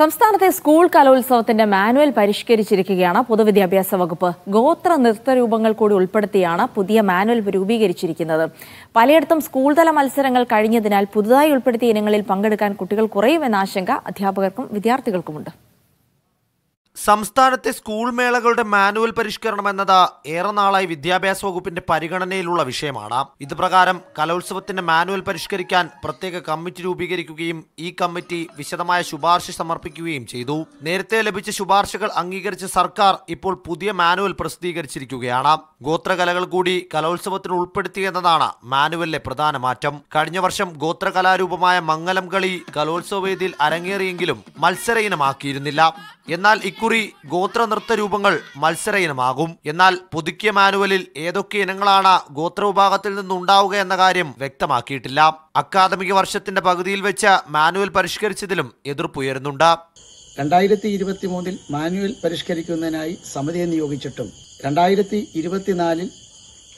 സംസ്ഥാനത്തെ school കലോത്സവത്തിന്റെ manual പരിഷ്കരിച്ചിരിക്കുകയാണ് പൊതുവിദ്യാഭ്യാസ വകുപ്പ് ഗോത്ര രൂപങ്ങൾ കൂടി ഉൾപ്പെടുത്തിയാണ് പുതിയ മാനുവൽ രൂപീകരിച്ചിരിക്കുന്നത് പലയിടത്തും സ്കൂൾ തല മത്സരങ്ങൾ കഴിഞ്ഞതിനാൽ പുതുതായി ഉൾപ്പെടുത്തിയ ഇനങ്ങളിൽ പങ്കെടുക്കാൻ കുട്ടികൾ കുറയുമെന്ന ആശങ്ക അധ്യാപകർക്കും വിദ്യാർത്ഥികൾക്കുമുണ്ട് സംസ്ഥാനത്തെ സ്കൂൾ മേളകളുടെ മാനുവൽ പരിഷ്കരണം എന്നത് ഏറെ നാളായി വിദ്യാഭ്യാസ വകുപ്പിന്റെ പരിഗണനയിലുള്ള വിഷയമാണ് ഇത് പ്രകാരം കലോത്സവത്തിന്റെ മാനുവൽ പരിഷ്കരിക്കാൻ പ്രത്യേക കമ്മിറ്റി രൂപീകരിക്കുകയും ഈ കമ്മിറ്റി വിശദമായ ശുപാർശ സമർപ്പിക്കുകയും ചെയ്തു നേരത്തെ ലഭിച്ച ശുപാർശകൾ അംഗീകരിച്ച സർക്കാർ ഇപ്പോൾ പുതിയ മാനുവൽ പ്രസിദ്ധീകരിച്ചിരിക്കുകയാണ് ഗോത്രകലകൾ കൂടി കലോത്സവത്തിന് ഉൾപ്പെടുത്തിയെന്നതാണ് മാനുവലിലെ പ്രധാന മാറ്റം കഴിഞ്ഞ വർഷം ഗോത്രകലാരൂപമായ മംഗലം കളി കലോത്സവ വേദിയിൽ അരങ്ങേറിയെങ്കിലും മത്സര ഇനമാക്കിയിരുന്നില്ല എന്നാൽ ഇക്കുറി ഗോത്ര നൃത്ത രൂപങ്ങൾ മത്സര ഇനമാകും എന്നാൽ പുതുക്കിയ മാനുവലിൽ ഏതൊക്കെ ഇനങ്ങളാണ് ഗോത്ര വിഭാഗത്തിൽ നിന്നുണ്ടാവുക എന്ന കാര്യം വ്യക്തമാക്കിയിട്ടില്ല അക്കാദമിക വർഷത്തിന്റെ പകുതിയിൽ വെച്ച് മാനുവൽ പരിഷ്കരിച്ചതിലും എതിർപ്പുയരുന്നുണ്ട് രണ്ടായിരത്തി ഇരുപത്തി മൂന്നിൽ മാനുവൽ പരിഷ്കരിക്കുന്നതിനായി സമിതിയെ നിയോഗിച്ചിട്ടും രണ്ടായിരത്തി ഇരുപത്തിനാലിൽ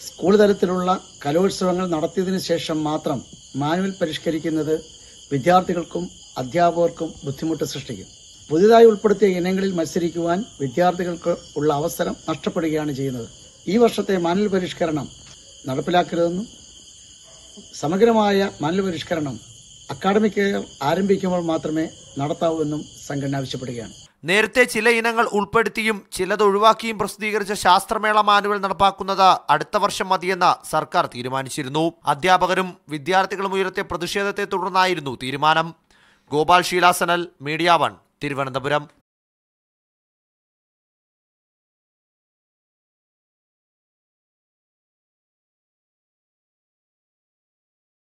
സ്കൂൾ തലത്തിലുള്ള കലോത്സവങ്ങൾ നടത്തിയതിനു ശേഷം മാത്രം മാനുവൽ പരിഷ്കരിക്കുന്നത് വിദ്യാർത്ഥികൾക്കും അധ്യാപകർക്കും ബുദ്ധിമുട്ട് സൃഷ്ടിക്കും പുതിയതായി ഉൾപ്പെടുത്തിയ ഇനങ്ങളിൽ മത്സരിക്കുവാൻ വിദ്യാർത്ഥികൾക്ക് ഉള്ള അവസരം നഷ്ടപ്പെടുകയാണ് ചെയ്യുന്നത് ഈ വർഷത്തെ മാനൽ പരിഷ്കരണം നടപ്പിലാക്കരുതെന്നും സമഗ്രമായ മാനൽ പരിഷ്കരണം അക്കാഡമിക് ഇയർ ആരംഭിക്കുമ്പോൾ മാത്രമേ നടത്താവൂ എന്നും സംഘടന ആവശ്യപ്പെടുകയാണ് നേരത്തെ ചില ഇനങ്ങൾ ഉൾപ്പെടുത്തിയും ചിലത് ഒഴിവാക്കിയും പ്രസിദ്ധീകരിച്ച ശാസ്ത്രമേള മാനുവൽ നടപ്പാക്കുന്നത് അടുത്ത വർഷം മതിയെന്ന് സർക്കാർ തീരുമാനിച്ചിരുന്നു അധ്യാപകരും വിദ്യാർത്ഥികളും ഉയർത്തിയ പ്രതിഷേധത്തെ തുടർന്നായിരുന്നു തീരുമാനം ഗോപാൽ ഷീലാസനൽ മീഡിയ വൺ തിരുവനന്തപുരം